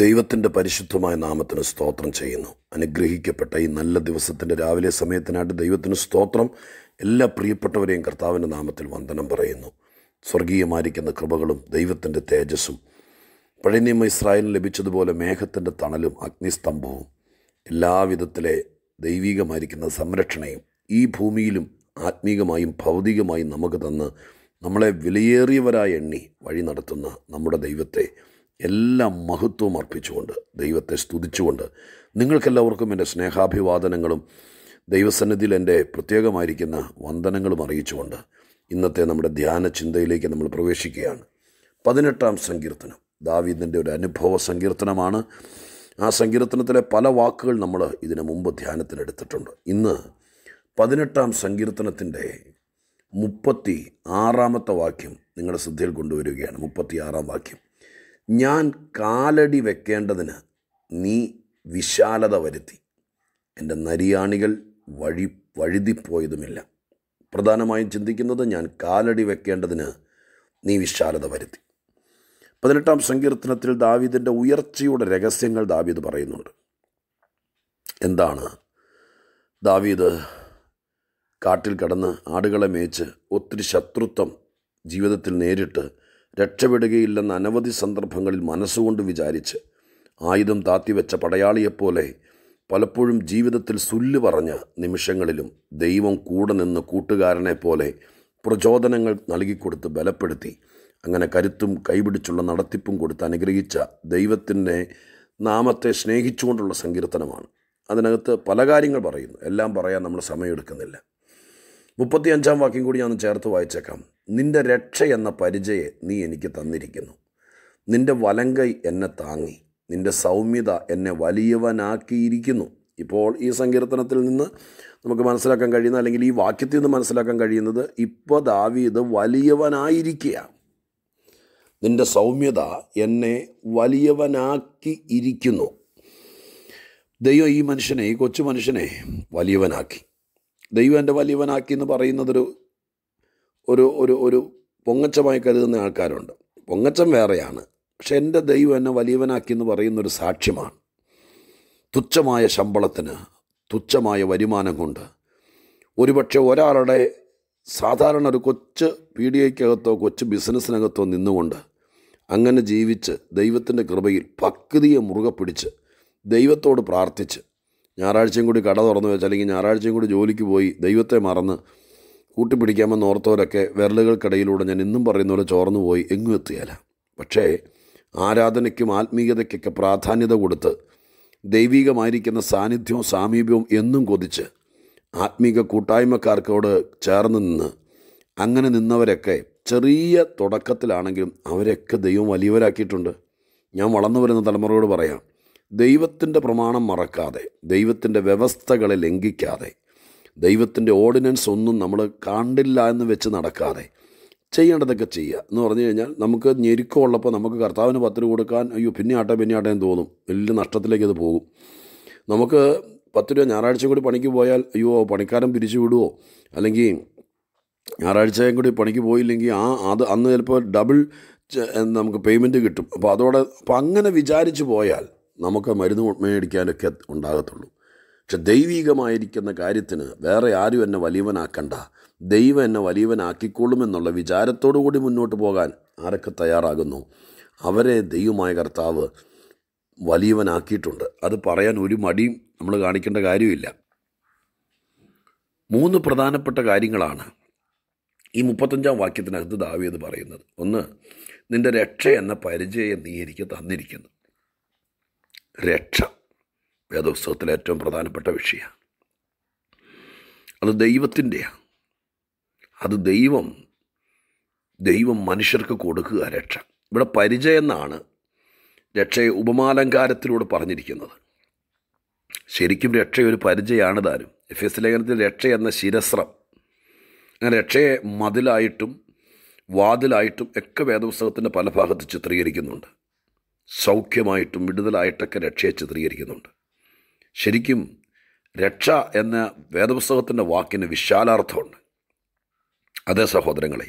ദൈവത്തിൻ്റെ പരിശുദ്ധമായ നാമത്തിന് സ്തോത്രം ചെയ്യുന്നു അനുഗ്രഹിക്കപ്പെട്ട ഈ നല്ല ദിവസത്തിൻ്റെ രാവിലെ സമയത്തിനായിട്ട് ദൈവത്തിന് സ്തോത്രം എല്ലാ പ്രിയപ്പെട്ടവരെയും കർത്താവിൻ്റെ നാമത്തിൽ വന്ദനം പറയുന്നു സ്വർഗീയമായിരിക്കുന്ന കൃപകളും ദൈവത്തിൻ്റെ തേജസ്സും പഴയ നിയമ ഇസ്രായേലിന് ലഭിച്ചതുപോലെ മേഘത്തിൻ്റെ തണലും അഗ്നിസ്തംഭവും എല്ലാവിധത്തിലെ ദൈവികമായിരിക്കുന്ന സംരക്ഷണയും ഈ ഭൂമിയിലും ആത്മീകമായും ഭൗതികമായും നമുക്ക് തന്ന് നമ്മളെ വിലയേറിയവരായ എണ്ണി വഴി നടത്തുന്ന നമ്മുടെ ദൈവത്തെ എല്ലാം മഹത്വം അർപ്പിച്ചുകൊണ്ട് ദൈവത്തെ സ്തുതിച്ചുകൊണ്ട് നിങ്ങൾക്കെല്ലാവർക്കും എൻ്റെ സ്നേഹാഭിവാദനങ്ങളും ദൈവസന്നിധിയിൽ എൻ്റെ പ്രത്യേകമായിരിക്കുന്ന വന്ദനങ്ങളും അറിയിച്ചുകൊണ്ട് ഇന്നത്തെ നമ്മുടെ ധ്യാന ചിന്തയിലേക്ക് നമ്മൾ പ്രവേശിക്കുകയാണ് പതിനെട്ടാം സങ്കീർത്തനം ദാവീദിൻ്റെ ഒരു അനുഭവ സങ്കീർത്തനമാണ് ആ സങ്കീർത്തനത്തിലെ പല വാക്കുകൾ നമ്മൾ ഇതിനു മുമ്പ് ധ്യാനത്തിനെടുത്തിട്ടുണ്ട് ഇന്ന് പതിനെട്ടാം സങ്കീർത്തനത്തിൻ്റെ മുപ്പത്തി ആറാമത്തെ വാക്യം നിങ്ങളുടെ ശ്രദ്ധയിൽ കൊണ്ടുവരികയാണ് മുപ്പത്തി ആറാം വാക്യം ഞാൻ കാലടി വെക്കേണ്ടതിന് നീ വിശാലത വരുത്തി എൻ്റെ നരിയാണികൾ വഴി വഴുതിപ്പോയതുമില്ല പ്രധാനമായും ചിന്തിക്കുന്നത് ഞാൻ കാലടി വെക്കേണ്ടതിന് നീ വിശാലത വരുത്തി പതിനെട്ടാം സങ്കീർത്തനത്തിൽ ദാവീദിൻ്റെ ഉയർച്ചയുടെ രഹസ്യങ്ങൾ ദാവീദ് പറയുന്നുണ്ട് എന്താണ് ദാവീദ് കാട്ടിൽ കടന്ന് ആടുകളെ മേച്ച് ഒത്തിരി ശത്രുത്വം ജീവിതത്തിൽ നേരിട്ട് രക്ഷപ്പെടുകയില്ലെന്ന് അനവധി സന്ദർഭങ്ങളിൽ മനസ്സുകൊണ്ട് വിചാരിച്ച് ആയുധം താത്തിവെച്ച പടയാളിയെപ്പോലെ പലപ്പോഴും ജീവിതത്തിൽ സുല്ല് പറഞ്ഞ നിമിഷങ്ങളിലും ദൈവം കൂടെ നിന്ന് കൂട്ടുകാരനെ പോലെ പ്രചോദനങ്ങൾ നൽകിക്കൊടുത്ത് ബലപ്പെടുത്തി അങ്ങനെ കരുത്തും കൈപിടിച്ചുള്ള നടത്തിപ്പും കൊടുത്ത് അനുഗ്രഹിച്ച ദൈവത്തിൻ്റെ നാമത്തെ സ്നേഹിച്ചുകൊണ്ടുള്ള സങ്കീർത്തനമാണ് അതിനകത്ത് പല കാര്യങ്ങൾ പറയുന്നു എല്ലാം പറയാൻ നമ്മൾ സമയമെടുക്കുന്നില്ല മുപ്പത്തിയഞ്ചാം വാക്യം കൂടി ഞാൻ ചേർത്ത് വായിച്ചേക്കാം നിന്റെ രക്ഷ എന്ന പരിചയെ നീ എനിക്ക് തന്നിരിക്കുന്നു നിന്റെ വലങ്കൈ എന്നെ താങ്ങി നിന്റെ സൗമ്യത എന്നെ വലിയവനാക്കിയിരിക്കുന്നു ഇപ്പോൾ ഈ സങ്കീർത്തനത്തിൽ നിന്ന് നമുക്ക് മനസ്സിലാക്കാൻ കഴിയുന്ന അല്ലെങ്കിൽ ഈ വാക്യത്തിൽ നിന്ന് മനസ്സിലാക്കാൻ കഴിയുന്നത് ഇപ്പോൾ ദാവീത് വലിയവനായിരിക്കുക നിന്റെ സൗമ്യത എന്നെ വലിയവനാക്കി ഇരിക്കുന്നു ദൈവം ഈ മനുഷ്യനെ ഈ കൊച്ചു മനുഷ്യനെ വലിയവനാക്കി ദൈവം എൻ്റെ വലിയവനാക്കി എന്ന് പറയുന്നതൊരു ഒരു ഒരു ഒരു പൊങ്ങച്ചമായി കരുതുന്ന ആൾക്കാരുണ്ട് പൊങ്ങച്ചം വേറെയാണ് പക്ഷെ എൻ്റെ ദൈവം എന്നെ വലിയവനാക്കി എന്ന് പറയുന്നൊരു സാക്ഷ്യമാണ് തുച്ഛമായ ശമ്പളത്തിന് തുച്ഛമായ വരുമാനം കൊണ്ട് ഒരുപക്ഷെ ഒരാളുടെ സാധാരണ ഒരു കൊച്ച് പി ഡി ഐക്കകത്തോ കൊച്ച് ബിസിനസ്സിനകത്തോ നിന്നുകൊണ്ട് അങ്ങനെ ജീവിച്ച് ദൈവത്തിൻ്റെ കൃപയിൽ പക്തിയെ മുറുകെ പിടിച്ച് ദൈവത്തോട് പ്രാർത്ഥിച്ച് ഞായറാഴ്ചയും കൂടി കട തുറന്നു വെച്ച് അല്ലെങ്കിൽ ഞായറാഴ്ചയും കൂടി ജോലിക്ക് പോയി ദൈവത്തെ മറന്ന് കൂട്ടിപ്പിടിക്കാമെന്ന് ഓർത്തവരൊക്കെ വിരലുകൾക്കിടയിലൂടെ ഞാൻ ഇന്നും പറയുന്ന പോലെ ചോർന്നു പോയി എങ്ങും എത്തുകയല്ല പക്ഷേ ആരാധനയ്ക്കും ആത്മീയതയ്ക്കൊക്കെ പ്രാധാന്യത കൊടുത്ത് ദൈവികമായിരിക്കുന്ന സാന്നിധ്യവും സാമീപ്യവും എന്നും കൊതിച്ച് ആത്മീക കൂട്ടായ്മക്കാർക്കോട് ചേർന്ന് നിന്ന് അങ്ങനെ നിന്നവരൊക്കെ ചെറിയ തുടക്കത്തിലാണെങ്കിലും അവരൊക്കെ ദൈവം വലിയവരാക്കിയിട്ടുണ്ട് ഞാൻ വളർന്നു വരുന്ന തലമുറയോട് പറയാം ദൈവത്തിൻ്റെ പ്രമാണം മറക്കാതെ ദൈവത്തിൻ്റെ വ്യവസ്ഥകളെ ലംഘിക്കാതെ ദൈവത്തിൻ്റെ ഓർഡിനൻസ് ഒന്നും നമ്മൾ കണ്ടില്ല എന്ന് വെച്ച് നടക്കാതെ ചെയ്യേണ്ടതൊക്കെ ചെയ്യുക എന്ന് പറഞ്ഞു കഴിഞ്ഞാൽ നമുക്ക് ഞെരുക്കമുള്ളപ്പോൾ നമുക്ക് കർത്താവിന് പത്ത് കൊടുക്കാൻ അയ്യോ പിന്നെ ആട്ടെ പിന്നെ ആട്ടെ എന്ന് തോന്നും വലിയ നഷ്ടത്തിലേക്ക് അത് പോകും നമുക്ക് പത്ത് രൂപ ഞായറാഴ്ച കൂടി പണിക്ക് പോയാൽ അയ്യോ പണിക്കാരൻ പിരിച്ചു വിടുമോ അല്ലെങ്കിൽ ഞായറാഴ്ചയും കൂടി പണിക്ക് പോയില്ലെങ്കിൽ ആ അത് അന്ന് ചിലപ്പോൾ ഡബിൾ നമുക്ക് പേയ്മെൻറ്റ് കിട്ടും അപ്പോൾ അതോടെ അപ്പോൾ അങ്ങനെ വിചാരിച്ചു പോയാൽ നമുക്ക് മരുന്ന് മേടിക്കാനൊക്കെ ഉണ്ടാകത്തുള്ളൂ പക്ഷെ ദൈവീകമായിരിക്കുന്ന കാര്യത്തിന് വേറെ ആരും എന്നെ വലിയവനാക്കണ്ട ദൈവം എന്നെ വലിയവനാക്കിക്കൊള്ളുമെന്നുള്ള വിചാരത്തോടു കൂടി മുന്നോട്ട് പോകാൻ ആരൊക്കെ തയ്യാറാകുന്നു അവരെ ദൈവമായ കർത്താവ് വലിയവനാക്കിയിട്ടുണ്ട് അത് പറയാൻ ഒരു മടിയും നമ്മൾ കാണിക്കേണ്ട കാര്യമില്ല മൂന്ന് പ്രധാനപ്പെട്ട കാര്യങ്ങളാണ് ഈ മുപ്പത്തഞ്ചാം വാക്യത്തിനകത്ത് ദാവി എന്ന് പറയുന്നത് ഒന്ന് നിൻ്റെ രക്ഷ എന്ന പരിചയം നീ എനിക്ക് തന്നിരിക്കുന്നു രക്ഷ വേദപുസ്തകത്തിലെ ഏറ്റവും പ്രധാനപ്പെട്ട വിഷയമാണ് അത് ദൈവത്തിൻ്റെയാണ് അത് ദൈവം ദൈവം മനുഷ്യർക്ക് കൊടുക്കുക രക്ഷ ഇവിടെ പരിചയം എന്നാണ് രക്ഷയെ ഉപമാലങ്കാരത്തിലൂടെ പറഞ്ഞിരിക്കുന്നത് ശരിക്കും രക്ഷയൊരു പരിചയമാണ് താനും എഫ് എസ് ലേഖനത്തിൽ രക്ഷ എന്ന ശിരസ്രം അങ്ങനെ രക്ഷയെ മതിലായിട്ടും വാതിലായിട്ടും ഒക്കെ വേദപുസ്തകത്തിൻ്റെ പല ഭാഗത്ത് ചിത്രീകരിക്കുന്നുണ്ട് സൗഖ്യമായിട്ടും വിടുതലായിട്ടൊക്കെ രക്ഷയെ ചിത്രീകരിക്കുന്നുണ്ട് ശരിക്കും രക്ഷ എന്ന വേദപുസ്തകത്തിൻ്റെ വാക്കിന് വിശാലാർത്ഥമുണ്ട് അതേ സഹോദരങ്ങളെ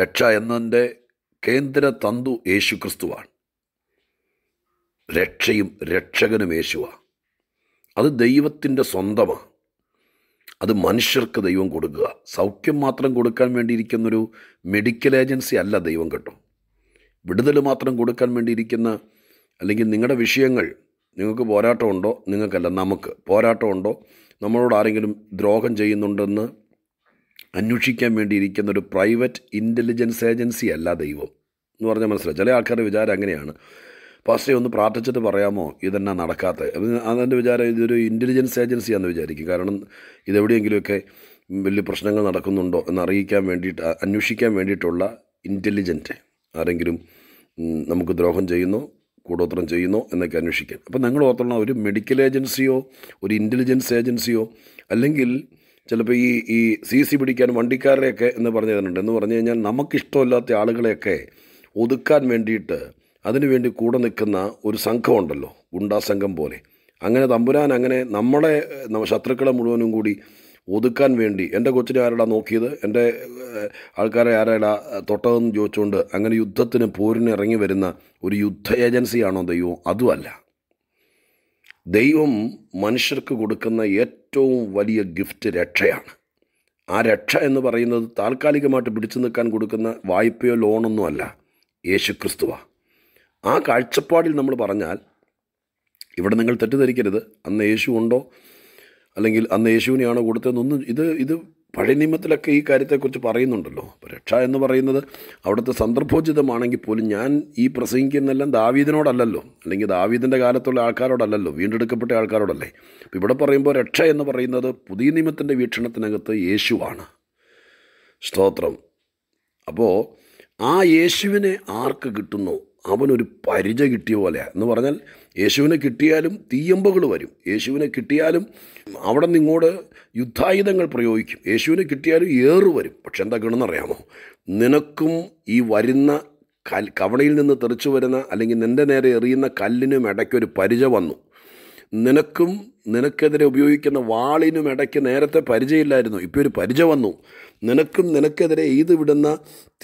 രക്ഷ എന്നതിൻ്റെ കേന്ദ്ര തന്തു യേശു ക്രിസ്തുവാണ് രക്ഷയും രക്ഷകനും യേശുവാണ് അത് ദൈവത്തിൻ്റെ സ്വന്തമാണ് അത് മനുഷ്യർക്ക് ദൈവം കൊടുക്കുക സൗഖ്യം മാത്രം കൊടുക്കാൻ വേണ്ടിയിരിക്കുന്നൊരു മെഡിക്കൽ ഏജൻസി അല്ല ദൈവം കിട്ടും വിടുതൽ മാത്രം കൊടുക്കാൻ വേണ്ടിയിരിക്കുന്ന അല്ലെങ്കിൽ നിങ്ങളുടെ വിഷയങ്ങൾ നിങ്ങൾക്ക് പോരാട്ടമുണ്ടോ നിങ്ങൾക്കല്ല നമുക്ക് പോരാട്ടമുണ്ടോ നമ്മളോട് ആരെങ്കിലും ദ്രോഹം ചെയ്യുന്നുണ്ടെന്ന് അന്വേഷിക്കാൻ വേണ്ടിയിരിക്കുന്ന ഒരു പ്രൈവറ്റ് ഇൻ്റലിജൻസ് ഏജൻസി അല്ല ദൈവം എന്ന് പറഞ്ഞാൽ മനസ്സിലായി ചില ആൾക്കാരുടെ വിചാരം അങ്ങനെയാണ് പാസ്റ്റേ ഒന്ന് പ്രാർത്ഥിച്ചിട്ട് പറയാമോ ഇതെന്നാ നടക്കാത്ത അതെൻ്റെ വിചാരം ഇതൊരു ഇൻ്റലിജൻസ് ഏജൻസിയാണെന്ന് വിചാരിക്കും കാരണം ഇതെവിടെയെങ്കിലുമൊക്കെ വലിയ പ്രശ്നങ്ങൾ നടക്കുന്നുണ്ടോ എന്ന് അറിയിക്കാൻ വേണ്ടിയിട്ട് അന്വേഷിക്കാൻ വേണ്ടിയിട്ടുള്ള ഇൻ്റലിജൻറ്റ് ആരെങ്കിലും നമുക്ക് ദ്രോഹം ചെയ്യുന്നു കൂടോത്രം ചെയ്യുന്നു എന്നൊക്കെ അന്വേഷിക്കാൻ അപ്പം നിങ്ങൾ ഓർത്തോളണം ഒരു മെഡിക്കൽ ഏജൻസിയോ ഒരു ഇൻ്റലിജൻസ് ഏജൻസിയോ അല്ലെങ്കിൽ ചിലപ്പോൾ ഈ ഈ സി സി പിടിക്കാൻ വണ്ടിക്കാരുടെയൊക്കെ എന്ന് പറഞ്ഞു എന്ന് പറഞ്ഞു കഴിഞ്ഞാൽ നമുക്കിഷ്ടമില്ലാത്ത ആളുകളെയൊക്കെ ഒതുക്കാൻ വേണ്ടിയിട്ട് അതിനുവേണ്ടി കൂടെ നിൽക്കുന്ന ഒരു സംഘമുണ്ടല്ലോ ഗുണ്ടാ സംഘം പോലെ അങ്ങനെ തമ്പുരാൻ അങ്ങനെ നമ്മളെ ശത്രുക്കളെ മുഴുവനും കൂടി ഒതുക്കാൻ വേണ്ടി എൻ്റെ കൊച്ചിനെ ആരടാ നോക്കിയത് എൻ്റെ ആൾക്കാരെ ആരാടാ തൊട്ടതെന്ന് ചോദിച്ചുകൊണ്ട് അങ്ങനെ യുദ്ധത്തിന് പോരിന് ഇറങ്ങി വരുന്ന ഒരു യുദ്ധ ഏജൻസിയാണോ ദൈവം അതുമല്ല ദൈവം മനുഷ്യർക്ക് കൊടുക്കുന്ന ഏറ്റവും വലിയ ഗിഫ്റ്റ് രക്ഷയാണ് ആ രക്ഷ എന്ന് പറയുന്നത് താൽക്കാലികമായിട്ട് പിടിച്ചു നിൽക്കാൻ കൊടുക്കുന്ന വായ്പയോ ലോണൊന്നുമല്ല യേശു ക്രിസ്തുവ ആ കാഴ്ചപ്പാടിൽ നമ്മൾ പറഞ്ഞാൽ ഇവിടെ നിങ്ങൾ തെറ്റിദ്ധരിക്കരുത് അന്ന് യേശു ഉണ്ടോ അല്ലെങ്കിൽ അന്ന് യേശുവിനെയാണ് കൊടുത്തതെന്നൊന്നും ഇത് ഇത് പഴയ നിയമത്തിലൊക്കെ ഈ കാര്യത്തെക്കുറിച്ച് പറയുന്നുണ്ടല്ലോ അപ്പോൾ രക്ഷ എന്ന് പറയുന്നത് അവിടുത്തെ സന്ദർഭോചിതമാണെങ്കിൽ പോലും ഞാൻ ഈ പ്രസംഗിക്കുന്നെല്ലാം ദാവീദിനോടല്ലോ അല്ലെങ്കിൽ ദാവീദിൻ്റെ കാലത്തുള്ള ആൾക്കാരോടല്ലല്ലോ വീണ്ടെടുക്കപ്പെട്ട ആൾക്കാരോടല്ലേ അപ്പോൾ ഇവിടെ പറയുമ്പോൾ രക്ഷ എന്ന് പറയുന്നത് പുതിയ നിയമത്തിൻ്റെ വീക്ഷണത്തിനകത്ത് യേശുവാണ് സ്തോത്രം അപ്പോൾ ആ യേശുവിനെ ആർക്ക് കിട്ടുന്നു അവനൊരു പരിച കിട്ടിയ പോലെയാണ് എന്ന് പറഞ്ഞാൽ യേശുവിനെ കിട്ടിയാലും തീയമ്പകൾ വരും യേശുവിനെ കിട്ടിയാലും അവിടെ നിങ്ങോട് യുദ്ധായുധങ്ങൾ പ്രയോഗിക്കും യേശുവിനെ കിട്ടിയാലും ഏറ് വരും പക്ഷെ എന്താ ഗുണമെന്നറിയാമോ നിനക്കും ഈ വരുന്ന കൽ കവണയിൽ നിന്ന് തെറിച്ചു വരുന്ന അല്ലെങ്കിൽ നിൻ്റെ നേരെ എറിയുന്ന കല്ലിനും ഇടയ്ക്കൊരു പരിച വന്നു നിനക്കും നിനക്കെതിരെ ഉപയോഗിക്കുന്ന വാളിനും ഇടയ്ക്ക് നേരത്തെ പരിചയമില്ലായിരുന്നു ഇപ്പോൾ ഒരു പരിച വന്നു നിനക്കും നിനക്കെതിരെ എയ്ത് വിടുന്ന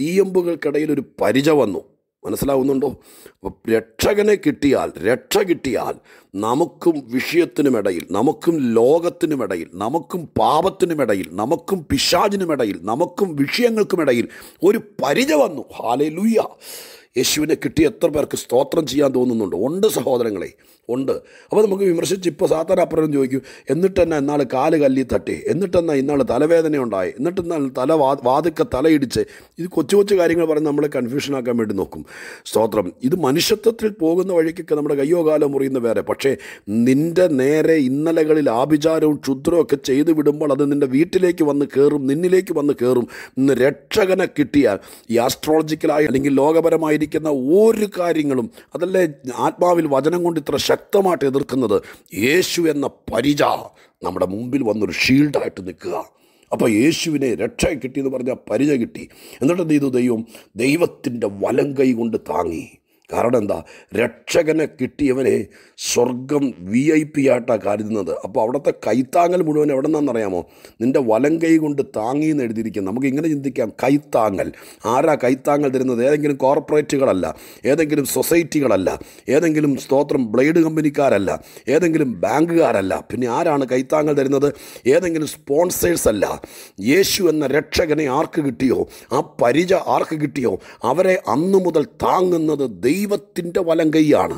തീയമ്പുകൾക്കിടയിൽ ഒരു പരിച വന്നു മനസ്സിലാവുന്നുണ്ടോ അപ്പോൾ രക്ഷകനെ കിട്ടിയാൽ രക്ഷ കിട്ടിയാൽ നമുക്കും വിഷയത്തിനുമിടയിൽ നമുക്കും ലോകത്തിനുമിടയിൽ നമുക്കും പാപത്തിനുമിടയിൽ നമുക്കും പിശാചിനുമിടയിൽ നമുക്കും വിഷയങ്ങൾക്കുമിടയിൽ ഒരു പരിച വന്നു ഹാലേ യേശുവിനെ കിട്ടി എത്ര പേർക്ക് സ്തോത്രം ചെയ്യാൻ തോന്നുന്നുണ്ട് ഉണ്ട് സഹോദരങ്ങളെ ഉണ്ട് അപ്പോൾ നമുക്ക് വിമർശിച്ച് ഇപ്പോൾ സാത്താൻ അപ്പുറം ചോദിക്കും എന്നിട്ട് ഇന്നാൾ കാല് കല്ലി തട്ടി എന്നിട്ട് ഇന്നാൾ തലവേദന ഉണ്ടായി എന്നിട്ടെന്നാൽ തല വാ വാതുക്ക തലയിടിച്ച് ഇത് കൊച്ചു കൊച്ചു കാര്യങ്ങൾ പറഞ്ഞ് നമ്മളെ കൺഫ്യൂഷനാക്കാൻ വേണ്ടി നോക്കും സ്തോത്രം ഇത് മനുഷ്യത്വത്തിൽ പോകുന്ന വഴിക്കൊക്കെ നമ്മുടെ കയ്യോ കാലോ മുറിയുന്ന വേറെ പക്ഷേ നിൻ്റെ നേരെ ഇന്നലകളിൽ ആഭിചാരവും ക്ഷുദ്രവും ഒക്കെ ചെയ്തു വിടുമ്പോൾ അത് നിൻ്റെ വീട്ടിലേക്ക് വന്ന് കയറും നിന്നിലേക്ക് വന്ന് കയറും രക്ഷകനെ കിട്ടിയാൽ ഈ ആസ്ട്രോളജിക്കലായി അല്ലെങ്കിൽ ലോകപരമായി പറഞ്ഞിരിക്കുന്ന ഒരു കാര്യങ്ങളും അതല്ലേ ആത്മാവിൽ വചനം കൊണ്ട് ഇത്ര ശക്തമായിട്ട് എതിർക്കുന്നത് യേശു എന്ന പരിച നമ്മുടെ മുമ്പിൽ വന്നൊരു ഷീൽഡായിട്ട് നിൽക്കുക അപ്പോൾ യേശുവിനെ രക്ഷ കിട്ടിയെന്ന് പറഞ്ഞാൽ പരിച കിട്ടി എന്നിട്ട് എന്ത് ചെയ്തു ദൈവം ദൈവത്തിൻ്റെ വലം കൈ കൊണ്ട് താങ്ങി കാരണം എന്താ രക്ഷകനെ കിട്ടിയവനെ സ്വർഗം വി ഐ പി ആയിട്ടാണ് കരുതുന്നത് അപ്പോൾ അവിടുത്തെ കൈത്താങ്ങൽ മുഴുവൻ എവിടെ അറിയാമോ നിൻ്റെ വലം കൈ കൊണ്ട് താങ്ങി എന്ന് എഴുതിയിരിക്കുന്നത് നമുക്ക് ഇങ്ങനെ ചിന്തിക്കാം കൈത്താങ്ങൽ ആരാ കൈത്താങ്ങൽ തരുന്നത് ഏതെങ്കിലും കോർപ്പറേറ്റുകളല്ല ഏതെങ്കിലും സൊസൈറ്റികളല്ല ഏതെങ്കിലും സ്തോത്രം ബ്ലേഡ് കമ്പനിക്കാരല്ല ഏതെങ്കിലും ബാങ്കുകാരല്ല പിന്നെ ആരാണ് കൈത്താങ്ങൽ തരുന്നത് ഏതെങ്കിലും സ്പോൺസേഴ്സ് അല്ല യേശു എന്ന രക്ഷകനെ ആർക്ക് കിട്ടിയോ ആ പരിച ആർക്ക് കിട്ടിയോ അവരെ അന്നു മുതൽ താങ്ങുന്നത് ദൈവം ദൈവത്തിൻ്റെ വലങ്കൈയാണ്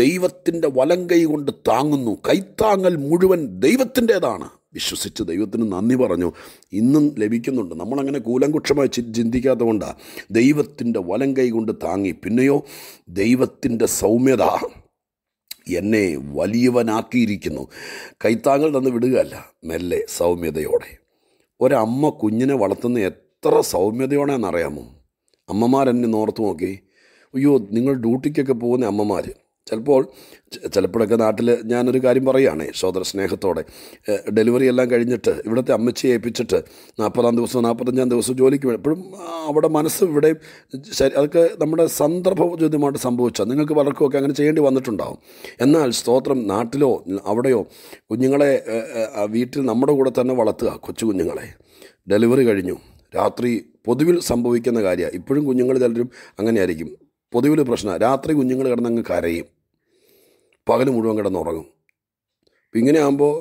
ദൈവത്തിൻ്റെ വലങ്കൈ കൊണ്ട് താങ്ങുന്നു കൈത്താങ്ങൽ മുഴുവൻ ദൈവത്തിൻ്റെതാണ് വിശ്വസിച്ച് ദൈവത്തിന് നന്ദി പറഞ്ഞു ഇന്നും ലഭിക്കുന്നുണ്ട് നമ്മളങ്ങനെ കൂലങ്കുക്ഷമായി കൊണ്ടാണ് ദൈവത്തിൻ്റെ കൈ കൊണ്ട് താങ്ങി പിന്നെയോ ദൈവത്തിൻ്റെ സൗമ്യത എന്നെ വലിയവനാക്കിയിരിക്കുന്നു കൈത്താങ്കൾ തന്ന് വിടുകയല്ല മെല്ലെ സൗമ്യതയോടെ ഒരമ്മ കുഞ്ഞിനെ വളർത്തുന്ന എത്ര സൗമ്യതയോടെയെന്നറിയാമോ അമ്മമാരെന്നെ നോർത്ത് നോക്കി അയ്യോ നിങ്ങൾ ഡ്യൂട്ടിക്കൊക്കെ പോകുന്ന അമ്മമാർ ചിലപ്പോൾ ചിലപ്പോഴൊക്കെ നാട്ടിൽ ഞാനൊരു കാര്യം പറയുകയാണേ സോദര സ്നേഹത്തോടെ ഡെലിവറി എല്ലാം കഴിഞ്ഞിട്ട് ഇവിടുത്തെ അമ്മച്ചിയെ ഏൽപ്പിച്ചിട്ട് നാൽപ്പതാം ദിവസം നാൽപ്പത്തഞ്ചാം ദിവസം ജോലിക്ക് വേണം എപ്പോഴും അവിടെ മനസ്സ് ഇവിടെ അതൊക്കെ നമ്മുടെ സന്ദർഭോചിതമായിട്ട് സംഭവിച്ചാൽ നിങ്ങൾക്ക് പലർക്കും അങ്ങനെ ചെയ്യേണ്ടി വന്നിട്ടുണ്ടാവും എന്നാൽ സ്തോത്രം നാട്ടിലോ അവിടെയോ കുഞ്ഞുങ്ങളെ വീട്ടിൽ നമ്മുടെ കൂടെ തന്നെ വളർത്തുക കൊച്ചു കുഞ്ഞുങ്ങളെ ഡെലിവറി കഴിഞ്ഞു രാത്രി പൊതുവിൽ സംഭവിക്കുന്ന കാര്യമാണ് ഇപ്പോഴും കുഞ്ഞുങ്ങൾ ചിലരും അങ്ങനെയായിരിക്കും പൊതുവിൽ പ്രശ്നമാണ് രാത്രി കുഞ്ഞുങ്ങൾ കിടന്നങ്ങ് കരയും പകൽ മുഴുവൻ കിടന്നുറങ്ങും അപ്പം ഇങ്ങനെ ആകുമ്പോൾ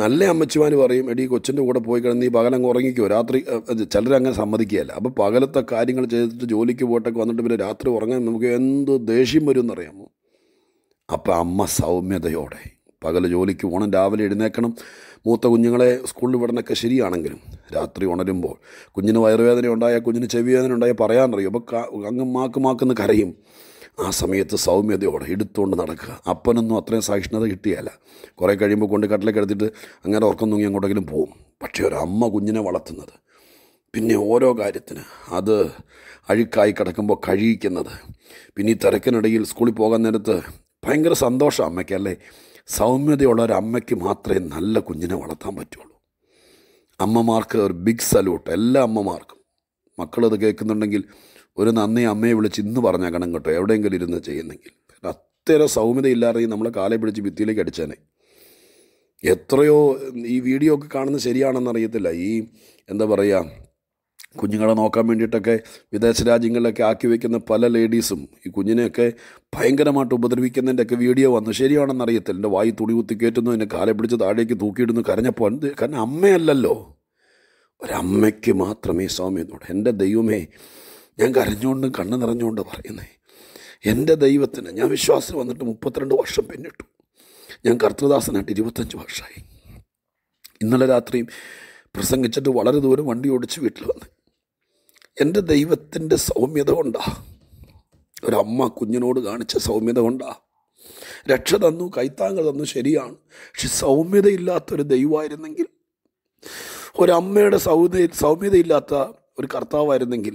നല്ല അമ്മച്ചിമാർ പറയും എടി കൊച്ചിൻ്റെ കൂടെ പോയി കിടന്ന് ഈ പകലങ്ങ് ഉറങ്ങിക്കോ രാത്രി ചിലരങ്ങനെ സമ്മതിക്കുകയല്ല അപ്പോൾ പകലത്തെ കാര്യങ്ങൾ ചെയ്തിട്ട് ജോലിക്ക് പോയിട്ടൊക്കെ വന്നിട്ട് പിന്നെ രാത്രി ഉറങ്ങാൻ നമുക്ക് എന്ത് ദേഷ്യം വരും എന്നറിയാമോ അപ്പം അമ്മ സൗമ്യതയോടെ പകൽ ജോലിക്ക് പോകണം രാവിലെ എഴുന്നേക്കണം മൂത്ത കുഞ്ഞുങ്ങളെ സ്കൂളിൽ വിടണമൊക്കെ ശരിയാണെങ്കിലും രാത്രി ഉണരുമ്പോൾ കുഞ്ഞിന് വയറുവേദന ഉണ്ടായാൽ കുഞ്ഞിന് ചെവിവേദന ഉണ്ടായാൽ പറയാനറിയും അപ്പോൾ അങ്ങ് മാക്ക് മാക്കുന്ന കരയും ആ സമയത്ത് സൗമ്യതയോടെ എടുത്തുകൊണ്ട് നടക്കുക അപ്പനൊന്നും അത്രയും സഹിഷ്ണുത കിട്ടിയല്ല കുറേ കഴിയുമ്പോൾ കൊണ്ട് കട്ടിലേക്ക് എടുത്തിട്ട് അങ്ങനെ ഉറക്കം തൂങ്ങി അങ്ങോട്ടെങ്കിലും പോവും പക്ഷേ ഒരു അമ്മ കുഞ്ഞിനെ വളർത്തുന്നത് പിന്നെ ഓരോ കാര്യത്തിന് അത് അഴുക്കായി കിടക്കുമ്പോൾ കഴിയിക്കുന്നത് പിന്നെ ഈ തിരക്കിനിടയിൽ സ്കൂളിൽ പോകാൻ നേരത്ത് ഭയങ്കര സന്തോഷം അമ്മയ്ക്കല്ലേ സൗമ്യതയുള്ള ഒരു അമ്മയ്ക്ക് മാത്രമേ നല്ല കുഞ്ഞിനെ വളർത്താൻ പറ്റുള്ളൂ അമ്മമാർക്ക് ഒരു ബിഗ് സല്യൂട്ട് എല്ലാ അമ്മമാർക്കും മക്കളത് കേൾക്കുന്നുണ്ടെങ്കിൽ ഒരു നന്ദി അമ്മയെ വിളിച്ച് ഇന്ന് പറഞ്ഞേക്കണം കേട്ടോ എവിടെയെങ്കിലും ഇരുന്ന് ചെയ്യുന്നെങ്കിൽ അത്തരം സൗമ്യതയില്ലാതെ നമ്മളെ കാലെ പിടിച്ച് ഭിത്തിയിലേക്ക് അടിച്ചേനെ എത്രയോ ഈ വീഡിയോ ഒക്കെ കാണുന്നത് ശരിയാണെന്നറിയത്തില്ല ഈ എന്താ പറയുക കുഞ്ഞുങ്ങളെ നോക്കാൻ വേണ്ടിയിട്ടൊക്കെ വിദേശ രാജ്യങ്ങളിലൊക്കെ ആക്കി വയ്ക്കുന്ന പല ലേഡീസും ഈ കുഞ്ഞിനെയൊക്കെ ഭയങ്കരമായിട്ട് ഉപദ്രവിക്കുന്നതിൻ്റെയൊക്കെ വീഡിയോ വന്നു ശരിയാണെന്ന് അറിയത്തില്ല എൻ്റെ വായി തുണി കുത്തി കയറ്റുന്നു എന്നെ കാലെ പിടിച്ച് താഴേക്ക് തൂക്കിയിടുന്നു കരഞ്ഞപ്പോൾ എന്ത് കാരണം അമ്മയല്ലല്ലോ ഒരമ്മയ്ക്ക് മാത്രമേ എന്നോട് എൻ്റെ ദൈവമേ ഞാൻ കരഞ്ഞുകൊണ്ടും കണ്ണു നിറഞ്ഞുകൊണ്ട് പറയുന്നേ എൻ്റെ ദൈവത്തിന് ഞാൻ വിശ്വാസം വന്നിട്ട് മുപ്പത്തിരണ്ട് വർഷം പിന്നിട്ടു ഞാൻ കർത്തൃദാസനായിട്ട് ഇരുപത്തഞ്ച് വർഷമായി ഇന്നലെ രാത്രിയും പ്രസംഗിച്ചിട്ട് വളരെ ദൂരം വണ്ടി ഓടിച്ച് വീട്ടിൽ വന്നു എൻ്റെ ദൈവത്തിൻ്റെ സൗമ്യത കൊണ്ടാ ഒരമ്മ കുഞ്ഞിനോട് കാണിച്ച സൗമ്യത കൊണ്ടാ രക്ഷ തന്നു കൈത്താങ്കൾ തന്നു ശരിയാണ് പക്ഷെ സൗമ്യതയില്ലാത്തൊരു ദൈവമായിരുന്നെങ്കിൽ ഒരമ്മയുടെ സൗമ്യത സൗമ്യതയില്ലാത്ത ഒരു കർത്താവായിരുന്നെങ്കിൽ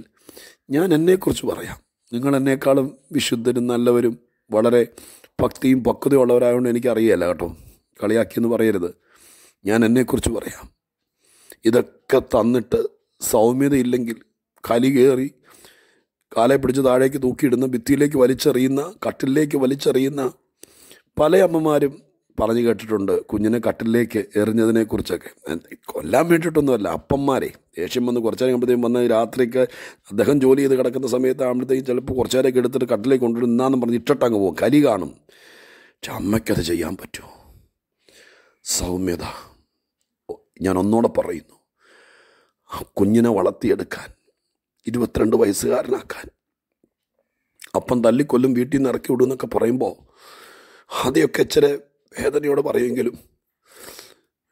ഞാൻ എന്നെക്കുറിച്ച് പറയാം നിങ്ങൾ എന്നെക്കാളും വിശുദ്ധരും നല്ലവരും വളരെ ഭക്തിയും പക്വതയും ഉള്ളവരായതുകൊണ്ട് എനിക്കറിയില്ല കേട്ടോ കളിയാക്കിയെന്ന് പറയരുത് ഞാൻ എന്നെക്കുറിച്ച് പറയാം ഇതൊക്കെ തന്നിട്ട് സൗമ്യതയില്ലെങ്കിൽ കലി കയറി കാലെ പിടിച്ച് താഴേക്ക് തൂക്കിയിടുന്ന ഭിത്തിയിലേക്ക് വലിച്ചെറിയുന്ന കട്ടിലേക്ക് വലിച്ചെറിയുന്ന പല അമ്മമാരും പറഞ്ഞു കേട്ടിട്ടുണ്ട് കുഞ്ഞിനെ കട്ടിലേക്ക് എറിഞ്ഞതിനെക്കുറിച്ചൊക്കെ കൊല്ലാൻ വേണ്ടിയിട്ടൊന്നുമല്ല അപ്പന്മാരെ ദേഷ്യം വന്ന് കുറച്ച് കഴിയുമ്പോഴത്തേക്കും വന്ന് രാത്രിക്ക് അദ്ദേഹം ജോലി ചെയ്ത് കിടക്കുന്ന സമയത്ത് ആകുമ്പോഴത്തേക്കും ചിലപ്പോൾ കുറച്ച് നേരമൊക്കെ എടുത്തിട്ട് കട്ടിലേക്ക് കൊണ്ടുവരും എന്നാന്ന് പറഞ്ഞ് ഇട്ടിട്ടങ്ങ് പോകും കലി കാണും പക്ഷെ അമ്മയ്ക്കത് ചെയ്യാൻ പറ്റുമോ സൗമ്യത ഞാൻ ഒന്നുകൂടെ പറയുന്നു ആ കുഞ്ഞിനെ വളർത്തിയെടുക്കാൻ ഇരുപത്തിരണ്ട് വയസ്സുകാരനാക്കാൻ അപ്പം തല്ലിക്കൊല്ലും വീട്ടിൽ നിന്ന് ഇറക്കി വിടും എന്നൊക്കെ പറയുമ്പോൾ ആദ്യമൊക്കെ ഇച്ചിരി വേദനയോടെ പറയുമെങ്കിലും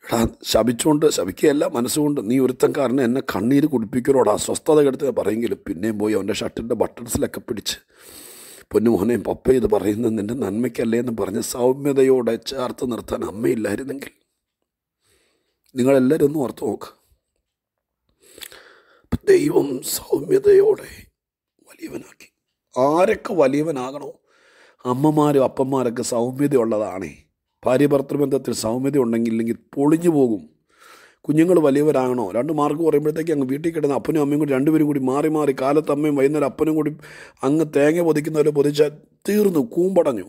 എടാ ശപിച്ചുകൊണ്ട് ശപിക്കുകയല്ല മനസ്സുകൊണ്ട് നീ ഒരുത്തം കാരണം എന്നെ കണ്ണീര് കുടിപ്പിക്കലോട് അസ്വസ്ഥത കെടുത്ത് പറയുമെങ്കിലും പിന്നെയും പോയി അവൻ്റെ ഷർട്ടിൻ്റെ ബട്ടൺസിലൊക്കെ പിടിച്ച് പൊന്നുമോനെ പപ്പ ഇത് പറയുന്നത് നിൻ്റെ നന്മയ്ക്കല്ലേ എന്ന് പറഞ്ഞ് സൗമ്യതയോടെ ചേർത്ത് നിർത്താൻ അമ്മയില്ലായിരുന്നെങ്കിൽ നിങ്ങളെല്ലാവരും ഒന്ന് ഓർത്ത് നോക്കുക ദൈവം സൗമ്യതയോടെ വലിയവനാക്കി ആരൊക്കെ വലിയവനാകണോ അമ്മമാരും അപ്പന്മാരൊക്കെ സൗമ്യതയുള്ളതാണേ ഭാര്യ ഭർത്തൃബന്ധത്തിൽ സൗമ്യത ഉണ്ടെങ്കിൽ ഇല്ലെങ്കിൽ പൊളിഞ്ഞു പോകും കുഞ്ഞുങ്ങൾ വലിയവരാകണോ രണ്ട് മാർക്ക് പറയുമ്പോഴത്തേക്ക് അങ്ങ് വീട്ടിൽ കിടന്ന അപ്പനും അമ്മയും കൂടി രണ്ടുപേരും കൂടി മാറി മാറി കാലത്ത് അമ്മയും വൈകുന്നേരം അപ്പനും കൂടി അങ്ങ് തേങ്ങ പൊതിക്കുന്നവരെ പൊതിച്ചാൽ തീർന്നു കൂമ്പടഞ്ഞു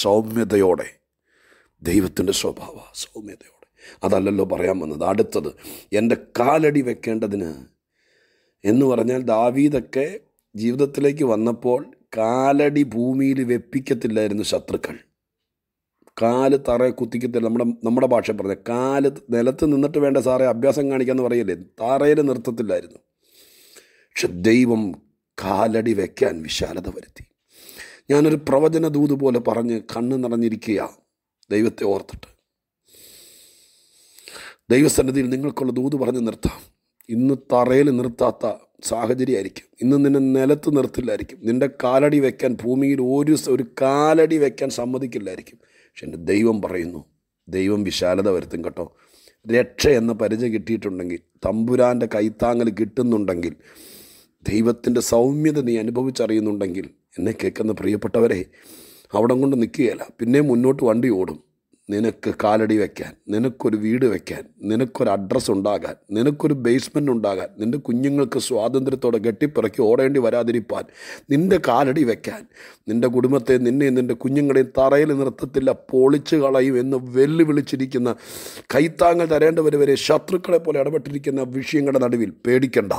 സൗമ്യതയോടെ ദൈവത്തിൻ്റെ സ്വഭാവ സൗമ്യതയോടെ അതല്ലല്ലോ പറയാൻ വന്നത് അടുത്തത് എൻ്റെ കാലടി വെക്കേണ്ടതിന് എന്ന് പറഞ്ഞാൽ ദാവീദൊക്കെ ജീവിതത്തിലേക്ക് വന്നപ്പോൾ കാലടി ഭൂമിയിൽ വെപ്പിക്കത്തില്ലായിരുന്നു ശത്രുക്കൾ കാല് തറ കുത്തിക്കത്തില്ല നമ്മുടെ നമ്മുടെ ഭാഷ പറഞ്ഞ കാല് നിലത്ത് നിന്നിട്ട് വേണ്ട സാറേ അഭ്യാസം കാണിക്കാന്ന് പറയില്ലേ തറയിൽ നിർത്തത്തില്ലായിരുന്നു പക്ഷെ ദൈവം കാലടി വയ്ക്കാൻ വിശാലത വരുത്തി ഞാനൊരു പ്രവചന ദൂത് പോലെ പറഞ്ഞ് കണ്ണ് നിറഞ്ഞിരിക്കുകയാണ് ദൈവത്തെ ഓർത്തിട്ട് ദൈവസന്നിധിയിൽ നിങ്ങൾക്കുള്ള ദൂത് പറഞ്ഞ് നിർത്താം ഇന്ന് തറയിൽ നിർത്താത്ത സാഹചര്യമായിരിക്കും ഇന്ന് നിന്നെ നിലത്ത് നിർത്തില്ലായിരിക്കും നിൻ്റെ കാലടി വെക്കാൻ ഭൂമിയിൽ ഒരു ഒരു കാലടി വെക്കാൻ സമ്മതിക്കില്ലായിരിക്കും പക്ഷെ എൻ്റെ ദൈവം പറയുന്നു ദൈവം വിശാലത വരുത്തും കേട്ടോ രക്ഷ എന്ന പരിചയം കിട്ടിയിട്ടുണ്ടെങ്കിൽ തമ്പുരാൻ്റെ കൈത്താങ്ങൽ കിട്ടുന്നുണ്ടെങ്കിൽ ദൈവത്തിൻ്റെ സൗമ്യത നീ അനുഭവിച്ചറിയുന്നുണ്ടെങ്കിൽ എന്നെ കേൾക്കുന്ന പ്രിയപ്പെട്ടവരെ അവിടം കൊണ്ട് നിൽക്കുകയില്ല പിന്നെ മുന്നോട്ട് വണ്ടി ഓടും നിനക്ക് കാലടി വയ്ക്കാൻ നിനക്കൊരു വീട് വയ്ക്കാൻ നിനക്കൊരു അഡ്രസ്സ് ഉണ്ടാകാൻ നിനക്കൊരു ബേസ്മെൻ്റ് ഉണ്ടാകാൻ നിൻ്റെ കുഞ്ഞുങ്ങൾക്ക് സ്വാതന്ത്ര്യത്തോടെ കെട്ടിപ്പിറക്കി ഓടേണ്ടി വരാതിരിപ്പാൻ നിൻ്റെ കാലടി വയ്ക്കാൻ നിൻ്റെ കുടുംബത്തെ നിന്നെയും നിൻ്റെ കുഞ്ഞുങ്ങളെയും തറയിൽ നിർത്തത്തില്ല പൊളിച്ച് കളയും എന്ന് വെല്ലുവിളിച്ചിരിക്കുന്ന കൈത്താങ്ങൾ തരേണ്ടവരെ വരെ ശത്രുക്കളെ പോലെ ഇടപെട്ടിരിക്കുന്ന വിഷയങ്ങളുടെ നടുവിൽ പേടിക്കണ്ട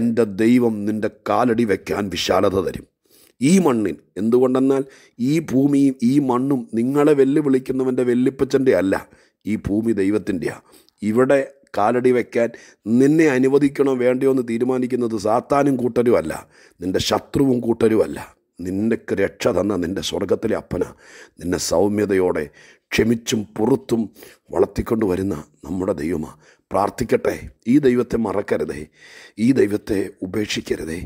എൻ്റെ ദൈവം നിൻ്റെ കാലടി വയ്ക്കാൻ വിശാലത തരും ഈ മണ്ണിൻ എന്തുകൊണ്ടെന്നാൽ ഈ ഭൂമിയും ഈ മണ്ണും നിങ്ങളെ വെല്ലുവിളിക്കുന്നവൻ്റെ വെല്ലുപ്പച്ചൻ്റെ അല്ല ഈ ഭൂമി ദൈവത്തിൻ്റെയാണ് ഇവിടെ കാലടി വയ്ക്കാൻ നിന്നെ അനുവദിക്കണോ വേണ്ടയോ എന്ന് തീരുമാനിക്കുന്നത് സാത്താനും കൂട്ടരുമല്ല നിൻ്റെ ശത്രുവും കൂട്ടരുമല്ല നിനക്ക് രക്ഷ തന്ന നിൻ്റെ സ്വർഗത്തിലെ അപ്പന നിന്നെ സൗമ്യതയോടെ ക്ഷമിച്ചും പുറത്തും വളർത്തിക്കൊണ്ടു വരുന്ന നമ്മുടെ ദൈവമാണ് പ്രാർത്ഥിക്കട്ടെ ഈ ദൈവത്തെ മറക്കരുതേ ഈ ദൈവത്തെ ഉപേക്ഷിക്കരുതേ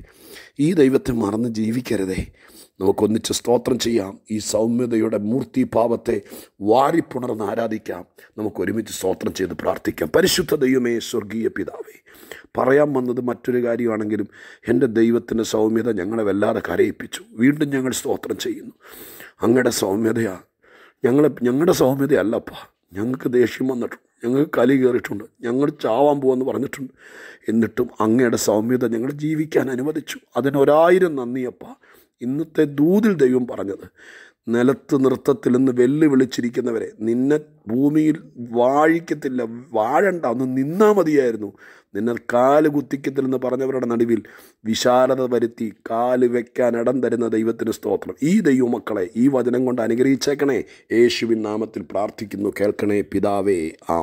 ഈ ദൈവത്തെ മറന്ന് ജീവിക്കരുതേ നമുക്കൊന്നിച്ച് സ്തോത്രം ചെയ്യാം ഈ സൗമ്യതയുടെ മൂർത്തി ഭാവത്തെ വാരിപ്പുണർന്ന് ആരാധിക്കാം നമുക്കൊരുമിച്ച് സ്തോത്രം ചെയ്ത് പ്രാർത്ഥിക്കാം പരിശുദ്ധ ദൈവമേ സ്വർഗീയ പിതാവേ പറയാൻ വന്നത് മറ്റൊരു കാര്യമാണെങ്കിലും എൻ്റെ ദൈവത്തിൻ്റെ സൗമ്യത ഞങ്ങളെ വല്ലാതെ കരയിപ്പിച്ചു വീണ്ടും ഞങ്ങൾ സ്തോത്രം ചെയ്യുന്നു അങ്ങയുടെ സൗമ്യതയാണ് ഞങ്ങളെ ഞങ്ങളുടെ സൗമ്യതയല്ലപ്പാ ഞങ്ങൾക്ക് ദേഷ്യം വന്നിട്ടുണ്ട് ഞങ്ങൾ കലി കയറിയിട്ടുണ്ട് ഞങ്ങൾ ചാവാൻ പോകുമെന്ന് പറഞ്ഞിട്ടുണ്ട് എന്നിട്ടും അങ്ങയുടെ സൗമ്യത ഞങ്ങൾ ജീവിക്കാൻ അനുവദിച്ചു അതിനൊരായിരം നന്ദിയപ്പ ഇന്നത്തെ ദൂതിൽ ദൈവം പറഞ്ഞത് നിലത്ത് നൃത്തത്തിൽ നിന്ന് വെല്ലുവിളിച്ചിരിക്കുന്നവരെ നിന്നെ ഭൂമിയിൽ വാഴിക്കത്തില്ല വാഴണ്ട ഒന്ന് നിന്നാ മതിയായിരുന്നു നിന്നെ കാല് കുത്തിക്കത്തില്ലെന്ന് പറഞ്ഞവരുടെ നടുവിൽ വിശാലത വരുത്തി കാല് വയ്ക്കാൻ ഇടം തരുന്ന ദൈവത്തിന് സ്തോത്രം ഈ ദൈവമക്കളെ ഈ വചനം കൊണ്ട് അനുഗ്രഹിച്ചേക്കണേ യേശുവിൻ നാമത്തിൽ പ്രാർത്ഥിക്കുന്നു കേൾക്കണേ പിതാവേ ആ